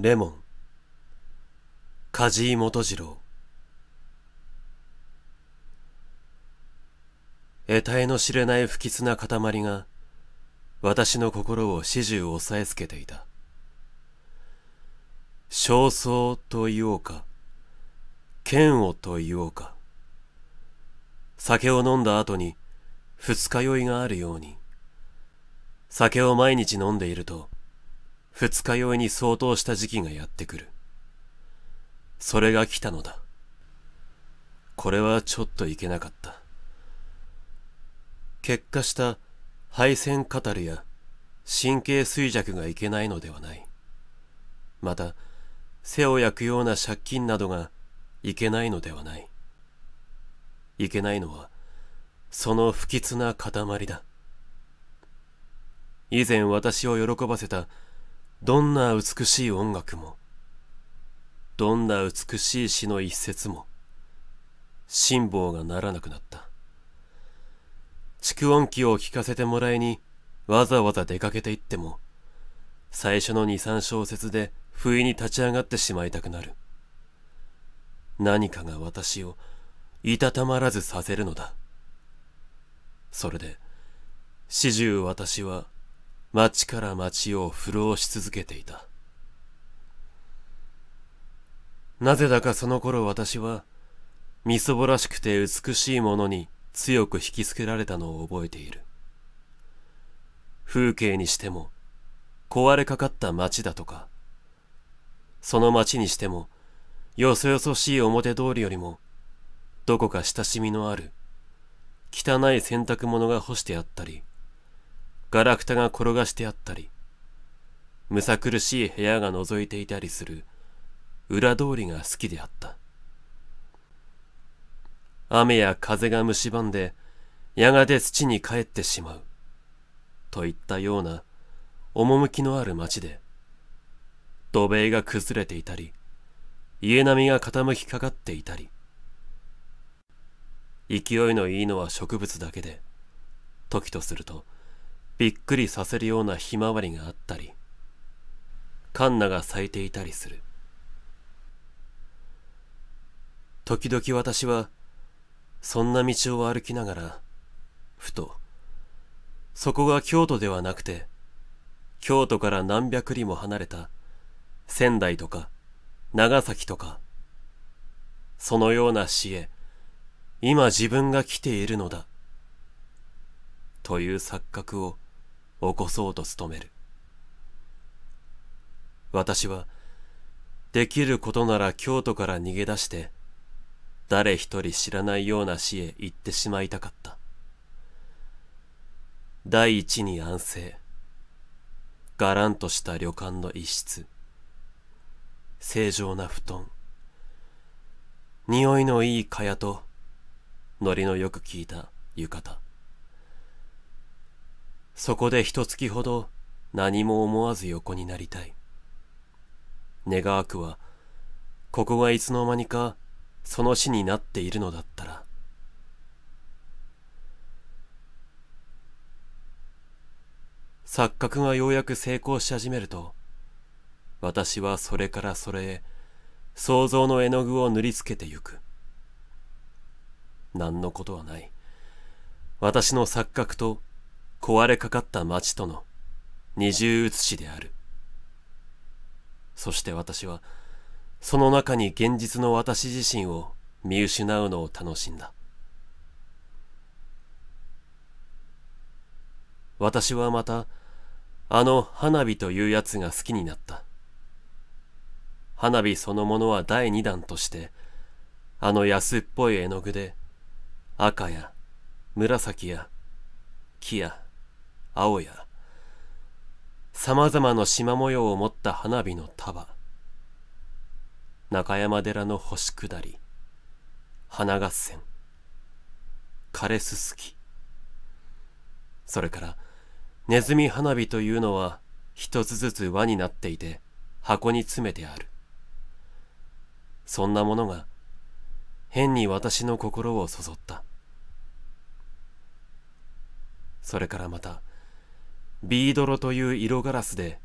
レモン梶井元次郎得体の知れない不吉な塊が私の心を始終押さえつけていた焦燥と言おうか剣をと言おうか酒を飲んだ後に二日酔いがあるように酒を毎日飲んでいると二日酔いに相当した時期がやってくる。それが来たのだ。これはちょっといけなかった。結果した配線カタルや神経衰弱がいけないのではない。また、背を焼くような借金などがいけないのではない。いけないのは、その不吉な塊だ。以前私を喜ばせたどんな美しい音楽も、どんな美しい詩の一節も、辛抱がならなくなった。蓄音機を聞かせてもらいに、わざわざ出かけて行っても、最初の二三小節で不意に立ち上がってしまいたくなる。何かが私をいたたまらずさせるのだ。それで、始終私は町から町を不老し続けていた。なぜだかその頃私は、みそぼらしくて美しいものに強く引きつけられたのを覚えている。風景にしても、壊れかかった町だとか、その町にしても、よそよそしい表通りよりも、どこか親しみのある、汚い洗濯物が干してあったり、ガラクタが転がしてあったり、むさ苦しい部屋が覗いていたりする裏通りが好きであった。雨や風が蝕んで、やがて土に帰ってしまう。といったような、趣のある町で、土塀が崩れていたり、家並みが傾きかかっていたり、勢いのいいのは植物だけで、時とすると、びっくりさせるようなひまわりがあったりカンナが咲いていたりする時々私はそんな道を歩きながらふとそこが京都ではなくて京都から何百里も離れた仙台とか長崎とかそのような死へ今自分が来ているのだという錯覚を起こそうと努める。私は、できることなら京都から逃げ出して、誰一人知らないような死へ行ってしまいたかった。第一に安静。がらんとした旅館の一室。正常な布団。匂いのいい蚊帳と、ノリのよく効いた浴衣。そこで一月ほど何も思わず横になりたい。願わくは、ここがいつの間にかその死になっているのだったら。錯覚がようやく成功し始めると、私はそれからそれへ想像の絵の具を塗りつけてゆく。何のことはない。私の錯覚と壊れかかった町との二重写しである。そして私は、その中に現実の私自身を見失うのを楽しんだ。私はまた、あの花火というやつが好きになった。花火そのものは第二弾として、あの安っぽい絵の具で、赤や紫や木や青やさまざまな縞模様を持った花火の束中山寺の星下り花合戦枯れすすきそれからネズミ花火というのは一つずつ輪になっていて箱に詰めてあるそんなものが変に私の心をそそったそれからまたビードロという色ガラスで、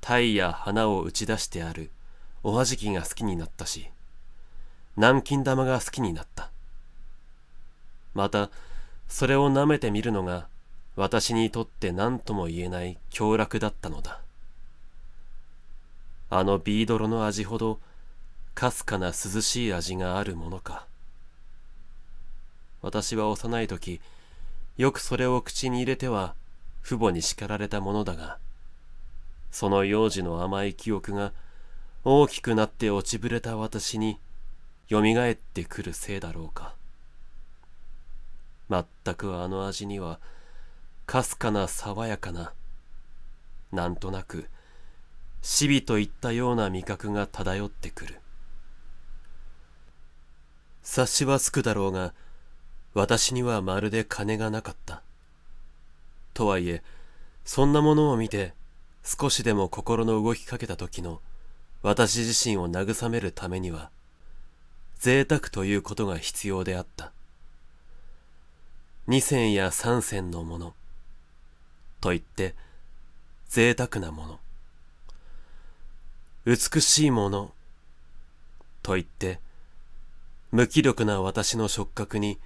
鯛や花を打ち出してあるおはじきが好きになったし、南京玉が好きになった。また、それを舐めてみるのが、私にとって何とも言えない凶楽だったのだ。あのビードロの味ほど、かすかな涼しい味があるものか。私は幼い時、よくそれを口に入れては、父母に叱られたものだが、その幼児の甘い記憶が大きくなって落ちぶれた私に蘇ってくるせいだろうか。全くあの味には、かすかな爽やかな、なんとなく、シビといったような味覚が漂ってくる。察しはつくだろうが、私にはまるで金がなかった。とはいえそんなものを見て少しでも心の動きかけた時の私自身を慰めるためには贅沢ということが必要であった二銭や三銭のものといって贅沢なもの美しいものといって無気力な私の触覚に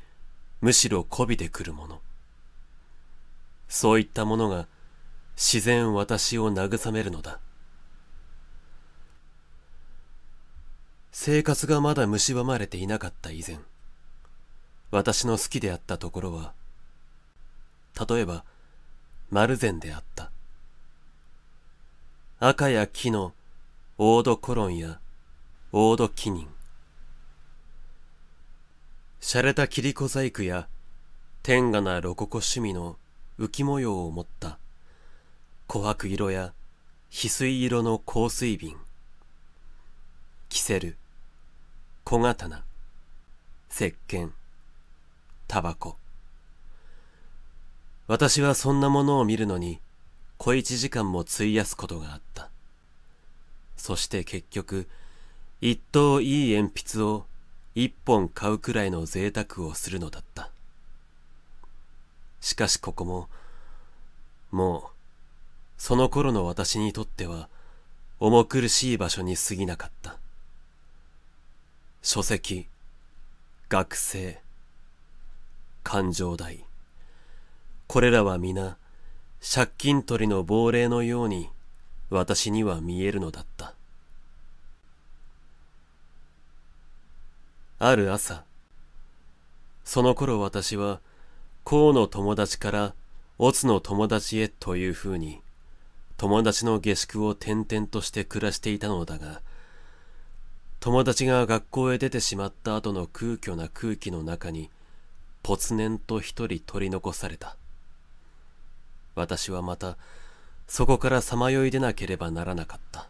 むしろこびてくるものそういったものが自然私を慰めるのだ生活がまだ蝕まれていなかった以前私の好きであったところは例えば丸善であった赤や木のオードコロンやオードキニン洒落た切子細工や天下なロココ趣味の浮き模様を持った琥珀色や翡翠色の香水瓶キセル小刀石鹸タバコ私はそんなものを見るのに小一時間も費やすことがあったそして結局一等いい鉛筆を一本買うくらいの贅沢をするのだったしかしここも、もう、その頃の私にとっては、重苦しい場所に過ぎなかった。書籍、学生、感情代。これらは皆、借金取りの亡霊のように、私には見えるのだった。ある朝、その頃私は、こうの友達からオツの友達へというふうに、友達の下宿を転々として暮らしていたのだが、友達が学校へ出てしまった後の空虚な空気の中に、ぽつねんと一人取り残された。私はまた、そこからさまよい出なければならなかった。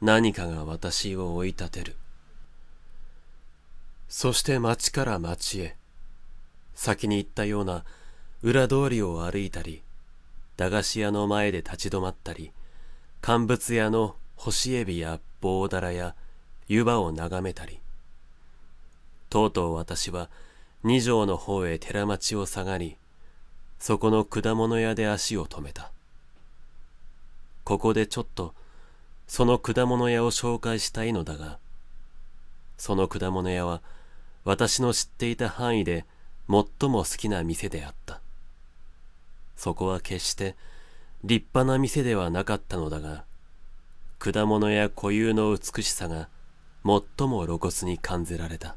何かが私を追い立てる。そして町から町へ。先に言ったような裏通りを歩いたり駄菓子屋の前で立ち止まったり乾物屋の干しエビや棒だらや湯葉を眺めたりとうとう私は二条の方へ寺町を下がりそこの果物屋で足を止めたここでちょっとその果物屋を紹介したいのだがその果物屋は私の知っていた範囲で最も好きな店であった。そこは決して立派な店ではなかったのだが、果物や固有の美しさが最も露骨に感じられた。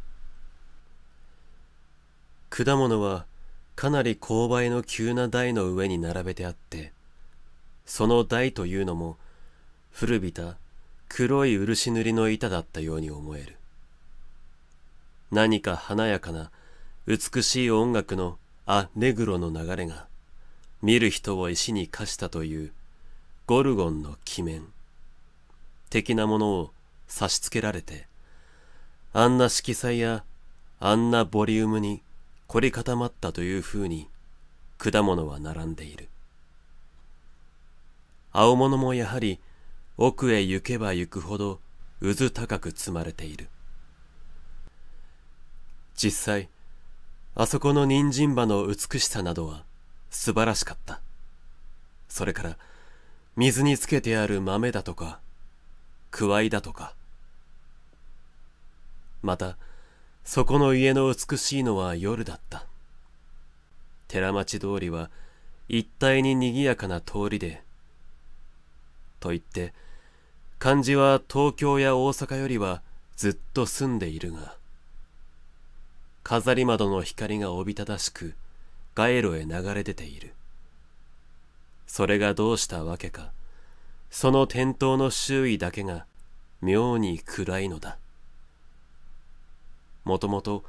果物はかなり勾配の急な台の上に並べてあって、その台というのも古びた黒い漆塗りの板だったように思える。何か華やかな美しい音楽のア・ネグロの流れが見る人を石に化したというゴルゴンの鬼面的なものを差し付けられてあんな色彩やあんなボリュームに凝り固まったというふうに果物は並んでいる青物もやはり奥へ行けば行くほどうず高く積まれている実際あそこの人参葉の美しさなどは素晴らしかった。それから、水につけてある豆だとか、くわいだとか。また、そこの家の美しいのは夜だった。寺町通りは一帯に賑やかな通りで、と言って、漢字は東京や大阪よりはずっと住んでいるが、飾り窓の光がおびただしく街路へ流れ出ているそれがどうしたわけかその点灯の周囲だけが妙に暗いのだもともと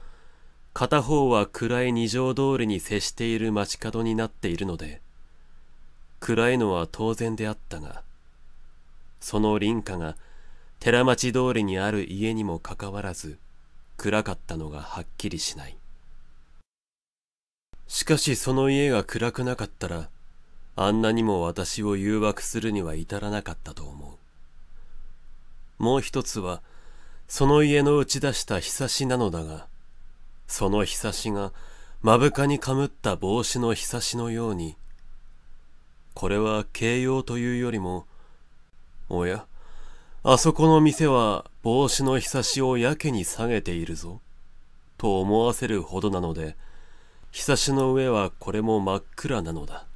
片方は暗い二条通りに接している街角になっているので暗いのは当然であったがその隣家が寺町通りにある家にもかかわらず暗かったのがはっきりしない。しかしその家が暗くなかったら、あんなにも私を誘惑するには至らなかったと思う。もう一つは、その家の打ち出したひさしなのだが、そのひさしが目深にかむった帽子のひさしのように、これは形容というよりも、おやあそこの店は帽子のひさしをやけに下げているぞ、と思わせるほどなので、ひさしの上はこれも真っ暗なのだ。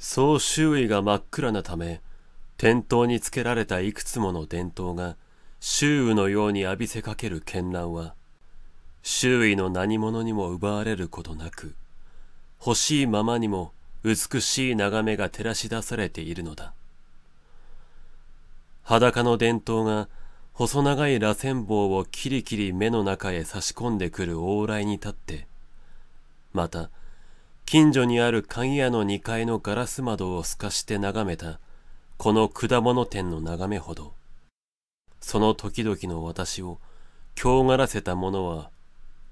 そう周囲が真っ暗なため、店頭につけられたいくつもの伝統が周囲のように浴びせかける絢爛は、周囲の何者にも奪われることなく、欲しいままにも美しい眺めが照らし出されているのだ。裸の伝統が細長い螺旋棒をキリキリ目の中へ差し込んでくる往来に立って、また、近所にある鍵屋の2階のガラス窓を透かして眺めた、この果物店の眺めほど、その時々の私を強がらせたものは、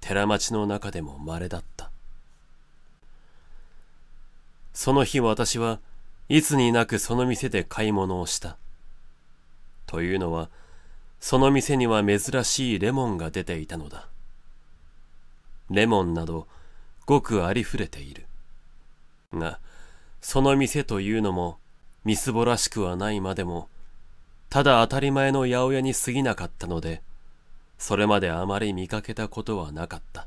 寺町の中でも稀だった。その日私はいつになくその店で買い物をした。というのはその店には珍しいレモンが出ていたのだレモンなどごくありふれているがその店というのもみすぼらしくはないまでもただ当たり前の八百屋に過ぎなかったのでそれまであまり見かけたことはなかった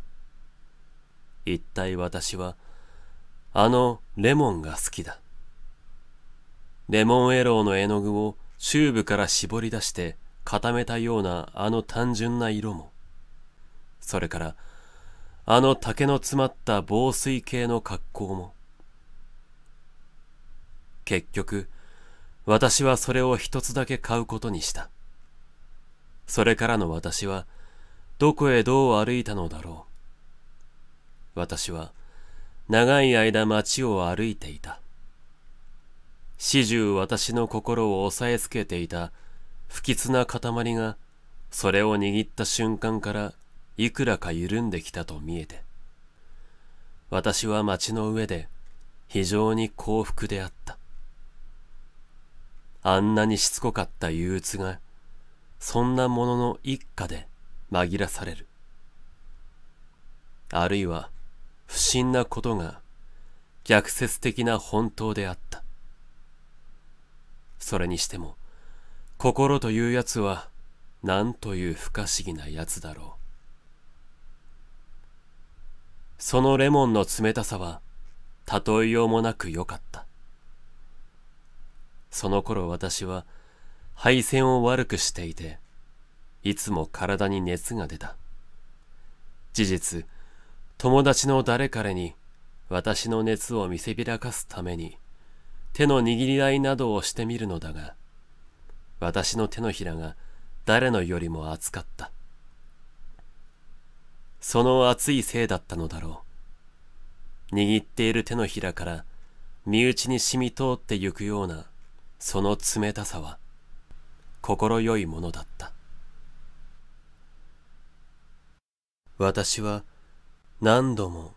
一体私はあのレモンが好きだレモンエローの絵の具をチューブから絞り出して固めたようなあの単純な色も、それからあの竹の詰まった防水系の格好も、結局、私はそれを一つだけ買うことにした。それからの私は、どこへどう歩いたのだろう。私は、長い間街を歩いていた。始終私の心を押さえつけていた不吉な塊がそれを握った瞬間からいくらか緩んできたと見えて私は町の上で非常に幸福であったあんなにしつこかった憂鬱がそんなものの一家で紛らされるあるいは不審なことが逆説的な本当であったそれにしても心というやつはなんという不可思議なやつだろうそのレモンの冷たさは例えようもなく良かったその頃私は配線を悪くしていていつも体に熱が出た事実友達の誰彼に私の熱を見せびらかすために手の握り合いなどをしてみるのだが、私の手のひらが誰のよりも熱かった。その熱いせいだったのだろう。握っている手のひらから身内に染み通ってゆくようなその冷たさは、心よいものだった。私は何度も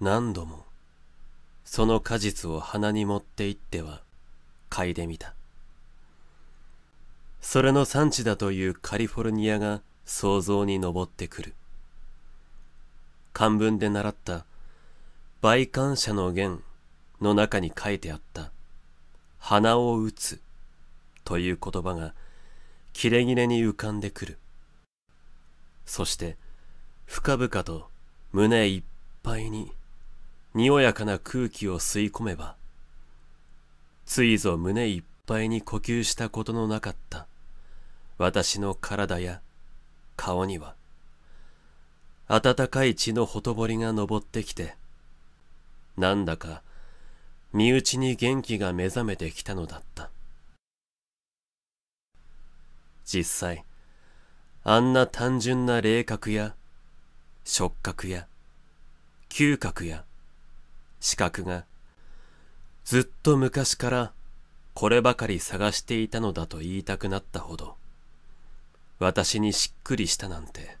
何度もその果実を鼻に持って行っては嗅いでみたそれの産地だというカリフォルニアが想像に上ってくる漢文で習った梅感謝の言の中に書いてあった鼻を打つという言葉が切れ切れに浮かんでくるそして深々と胸いっぱいににおやかな空気を吸い込めばついぞ胸いっぱいに呼吸したことのなかった私の体や顔には暖かい血のほとぼりが昇ってきてなんだか身内に元気が目覚めてきたのだった実際あんな単純な霊覚や触覚や嗅覚や視覚がずっと昔からこればかり探していたのだと言いたくなったほど私にしっくりしたなんて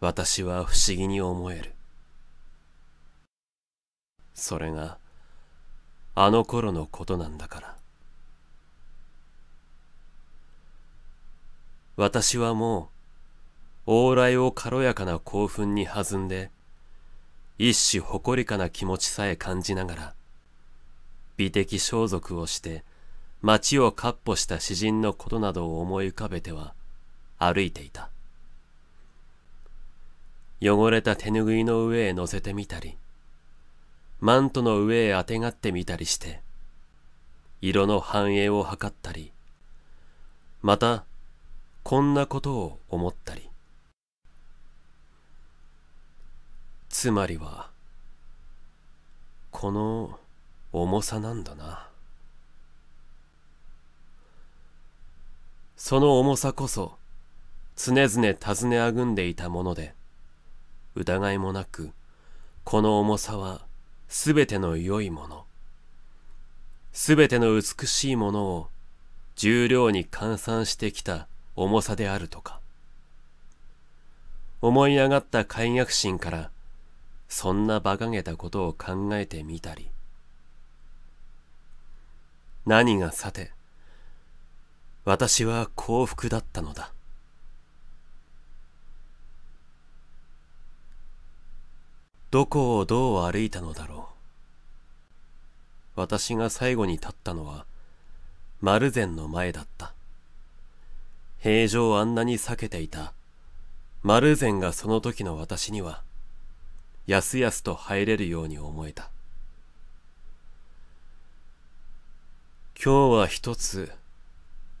私は不思議に思えるそれがあの頃のことなんだから私はもう往来を軽やかな興奮に弾んで一種誇りかな気持ちさえ感じながら、美的装束をして、街を闊歩した詩人のことなどを思い浮かべては、歩いていた。汚れた手ぬぐいの上へ乗せてみたり、マントの上へあてがってみたりして、色の繁栄を図ったり、また、こんなことを思ったり。つまりはこの重さなんだなその重さこそ常々尋ねあぐんでいたもので疑いもなくこの重さはすべての良いものすべての美しいものを重量に換算してきた重さであるとか思い上がった快躍心からそんな馬鹿げたことを考えてみたり何がさて私は幸福だったのだどこをどう歩いたのだろう私が最後に立ったのは丸善の前だった平常あんなに避けていた丸善がその時の私にはやすやすと入れるように思えた今日は一つ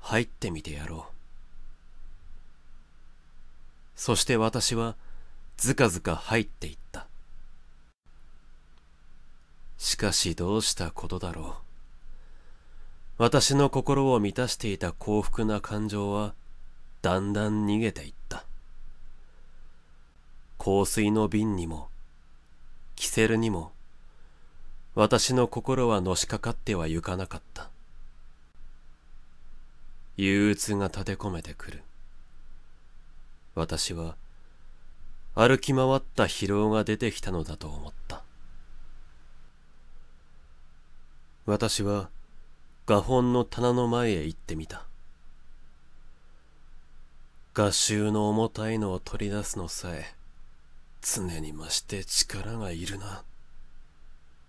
入ってみてやろうそして私はずかずか入っていったしかしどうしたことだろう私の心を満たしていた幸福な感情はだんだん逃げていった香水の瓶にもキセルにも私の心はのしかかってはゆかなかった憂鬱が立て込めてくる私は歩き回った疲労が出てきたのだと思った私は画本の棚の前へ行ってみた画集の重たいのを取り出すのさえ常に増して力がいるな、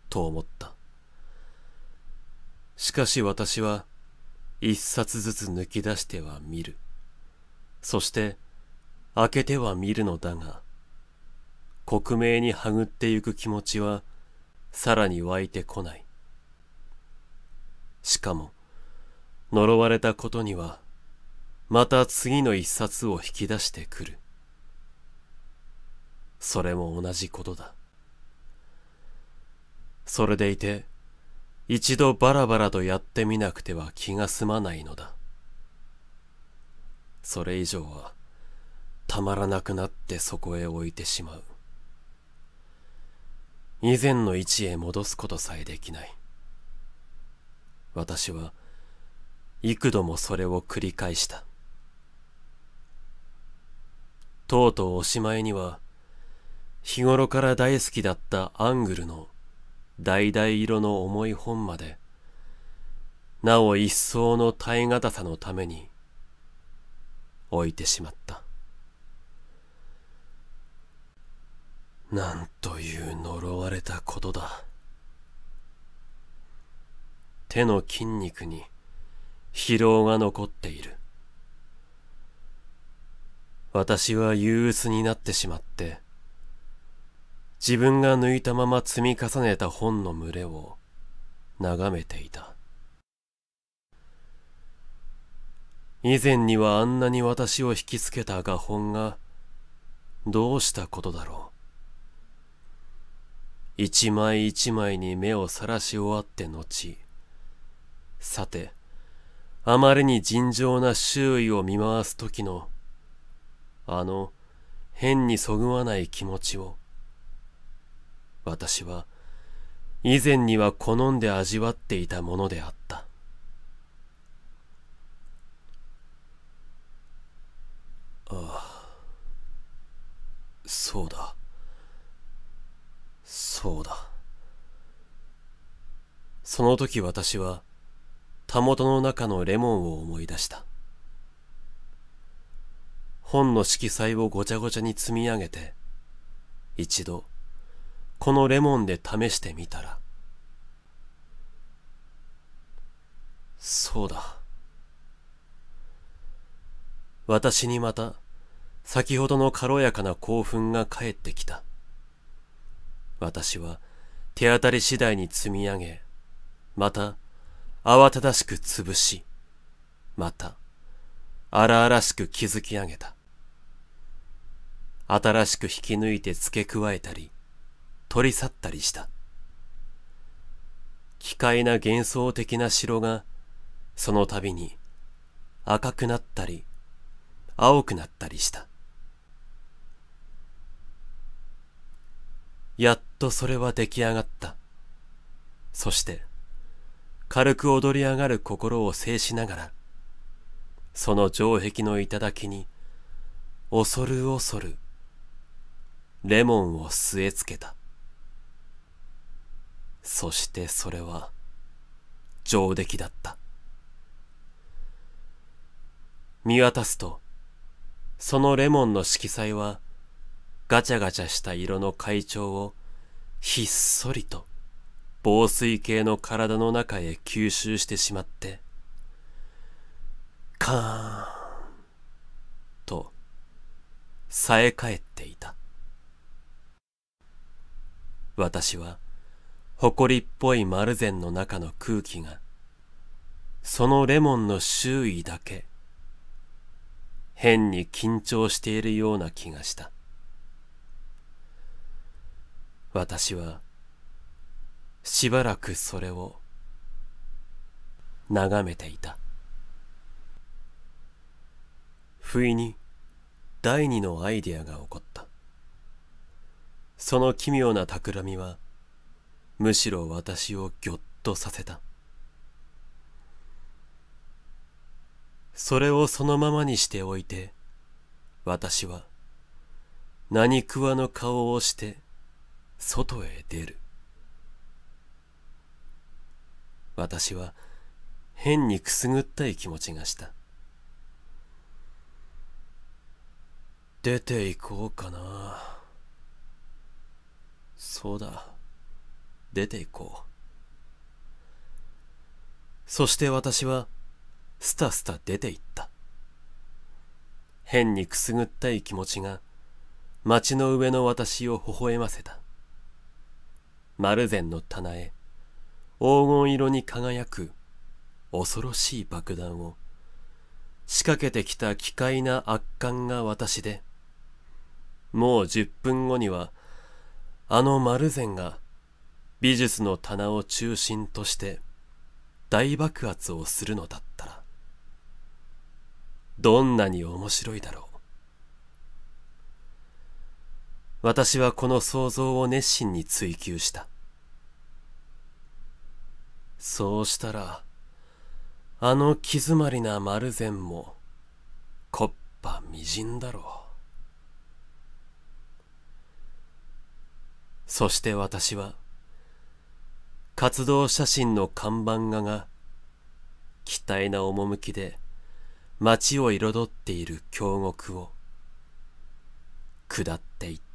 と思った。しかし私は、一冊ずつ抜き出しては見る。そして、開けては見るのだが、克明にはぐってゆく気持ちは、さらに湧いてこない。しかも、呪われたことには、また次の一冊を引き出してくる。それも同じことだ。それでいて、一度バラバラとやってみなくては気が済まないのだ。それ以上は、たまらなくなってそこへ置いてしまう。以前の位置へ戻すことさえできない。私は、幾度もそれを繰り返した。とうとうおしまいには、日頃から大好きだったアングルの橙色の重い本まで、なお一層の耐え難さのために置いてしまった。なんという呪われたことだ。手の筋肉に疲労が残っている。私は憂鬱になってしまって、自分が抜いたまま積み重ねた本の群れを眺めていた。以前にはあんなに私を引きつけた画本がどうしたことだろう。一枚一枚に目をさらし終わって後、さて、あまりに尋常な周囲を見回す時の、あの変にそぐわない気持ちを、私は以前には好んで味わっていたものであった。ああ、そうだ。そうだ。その時私は、たもとの中のレモンを思い出した。本の色彩をごちゃごちゃに積み上げて、一度、このレモンで試してみたらそうだ私にまた先ほどの軽やかな興奮が帰ってきた私は手当たり次第に積み上げまた慌ただしく潰しまた荒々しく築き上げた新しく引き抜いて付け加えたり取り去ったりした。奇怪な幻想的な城が、その度に赤くなったり、青くなったりした。やっとそれは出来上がった。そして、軽く踊り上がる心を制しながら、その城壁の頂に、恐る恐る、レモンを据え付けた。そしてそれは上出来だった見渡すとそのレモンの色彩はガチャガチャした色の階調をひっそりと防水系の体の中へ吸収してしまってカーンとさえ返っていた私は埃っぽい丸善の中の空気が、そのレモンの周囲だけ、変に緊張しているような気がした。私は、しばらくそれを、眺めていた。不意に、第二のアイデアが起こった。その奇妙な企みは、むしろ私をぎょっとさせたそれをそのままにしておいて私は何食わの顔をして外へ出る私は変にくすぐったい気持ちがした出て行こうかなそうだ出て行こう。そして私は、スタスタ出て行った。変にくすぐったい気持ちが、街の上の私を微笑ませた。丸善の棚へ、黄金色に輝く、恐ろしい爆弾を、仕掛けてきた奇怪な圧巻が私で、もう十分後には、あの丸善が、美術の棚を中心として大爆発をするのだったらどんなに面白いだろう私はこの想像を熱心に追求したそうしたらあの気詰まりな丸善もこっぱみじんだろうそして私は活動写真の看板画が、期待な趣で街を彩っている峡谷を、下っていった。